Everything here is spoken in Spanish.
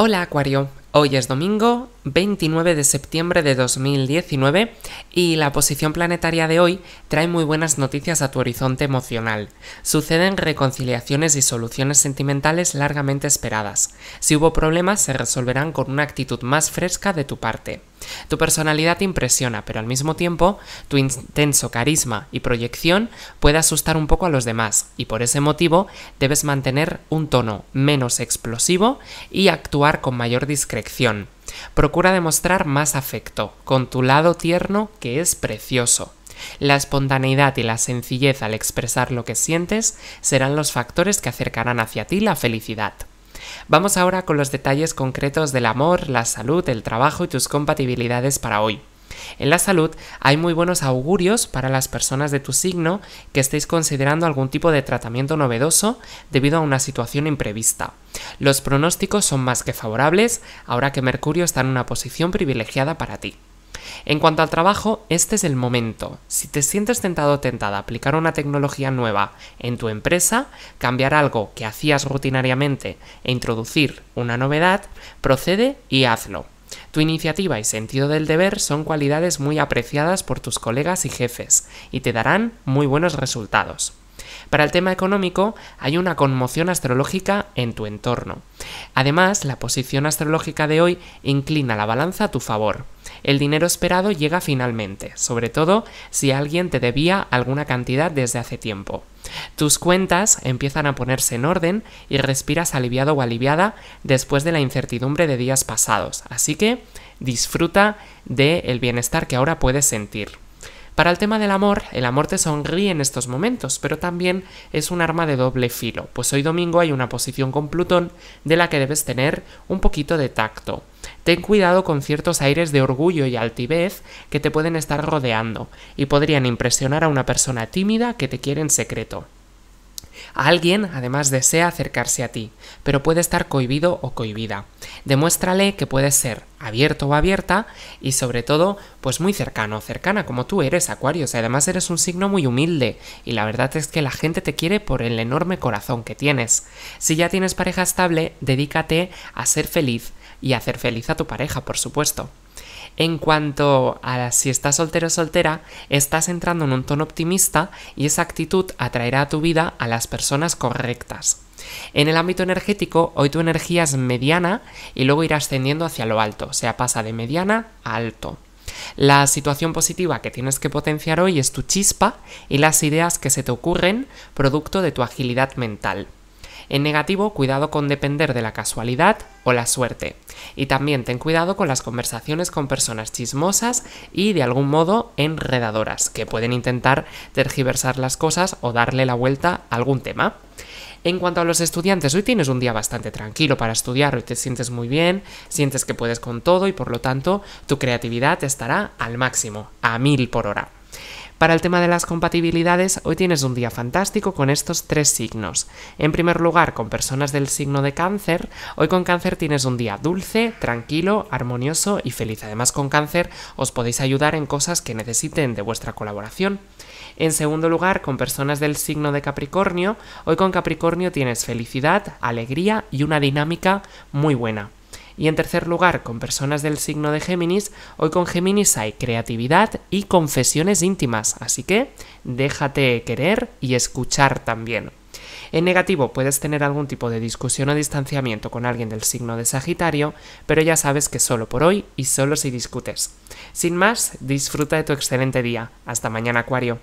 Hola Acuario, hoy es domingo 29 de septiembre de 2019 y la posición planetaria de hoy trae muy buenas noticias a tu horizonte emocional. Suceden reconciliaciones y soluciones sentimentales largamente esperadas. Si hubo problemas se resolverán con una actitud más fresca de tu parte. Tu personalidad impresiona, pero al mismo tiempo tu intenso carisma y proyección puede asustar un poco a los demás y por ese motivo debes mantener un tono menos explosivo y actuar con mayor discreción. Procura demostrar más afecto, con tu lado tierno que es precioso. La espontaneidad y la sencillez al expresar lo que sientes serán los factores que acercarán hacia ti la felicidad. Vamos ahora con los detalles concretos del amor, la salud, el trabajo y tus compatibilidades para hoy. En la salud hay muy buenos augurios para las personas de tu signo que estéis considerando algún tipo de tratamiento novedoso debido a una situación imprevista. Los pronósticos son más que favorables ahora que Mercurio está en una posición privilegiada para ti. En cuanto al trabajo, este es el momento. Si te sientes tentado o tentada a aplicar una tecnología nueva en tu empresa, cambiar algo que hacías rutinariamente e introducir una novedad, procede y hazlo. Tu iniciativa y sentido del deber son cualidades muy apreciadas por tus colegas y jefes y te darán muy buenos resultados. Para el tema económico hay una conmoción astrológica en tu entorno. Además, la posición astrológica de hoy inclina la balanza a tu favor. El dinero esperado llega finalmente, sobre todo si alguien te debía alguna cantidad desde hace tiempo. Tus cuentas empiezan a ponerse en orden y respiras aliviado o aliviada después de la incertidumbre de días pasados, así que disfruta del bienestar que ahora puedes sentir. Para el tema del amor, el amor te sonríe en estos momentos, pero también es un arma de doble filo, pues hoy domingo hay una posición con Plutón de la que debes tener un poquito de tacto. Ten cuidado con ciertos aires de orgullo y altivez que te pueden estar rodeando y podrían impresionar a una persona tímida que te quiere en secreto. Alguien además desea acercarse a ti, pero puede estar cohibido o cohibida. Demuéstrale que puedes ser abierto o abierta y sobre todo pues muy cercano o cercana como tú eres Acuario, o además eres un signo muy humilde y la verdad es que la gente te quiere por el enorme corazón que tienes. Si ya tienes pareja estable, dedícate a ser feliz y a hacer feliz a tu pareja, por supuesto. En cuanto a si estás soltero o soltera, estás entrando en un tono optimista y esa actitud atraerá a tu vida a las personas correctas. En el ámbito energético, hoy tu energía es mediana y luego irá ascendiendo hacia lo alto, o sea, pasa de mediana a alto. La situación positiva que tienes que potenciar hoy es tu chispa y las ideas que se te ocurren producto de tu agilidad mental. En negativo, cuidado con depender de la casualidad o la suerte. Y también ten cuidado con las conversaciones con personas chismosas y de algún modo enredadoras, que pueden intentar tergiversar las cosas o darle la vuelta a algún tema. En cuanto a los estudiantes, hoy tienes un día bastante tranquilo para estudiar, hoy te sientes muy bien, sientes que puedes con todo y por lo tanto tu creatividad estará al máximo, a mil por hora. Para el tema de las compatibilidades, hoy tienes un día fantástico con estos tres signos. En primer lugar, con personas del signo de cáncer, hoy con cáncer tienes un día dulce, tranquilo, armonioso y feliz. Además, con cáncer os podéis ayudar en cosas que necesiten de vuestra colaboración. En segundo lugar, con personas del signo de Capricornio, hoy con Capricornio tienes felicidad, alegría y una dinámica muy buena. Y en tercer lugar, con personas del signo de Géminis, hoy con Géminis hay creatividad y confesiones íntimas, así que déjate querer y escuchar también. En negativo puedes tener algún tipo de discusión o distanciamiento con alguien del signo de Sagitario, pero ya sabes que solo por hoy y solo si discutes. Sin más, disfruta de tu excelente día. Hasta mañana, Acuario.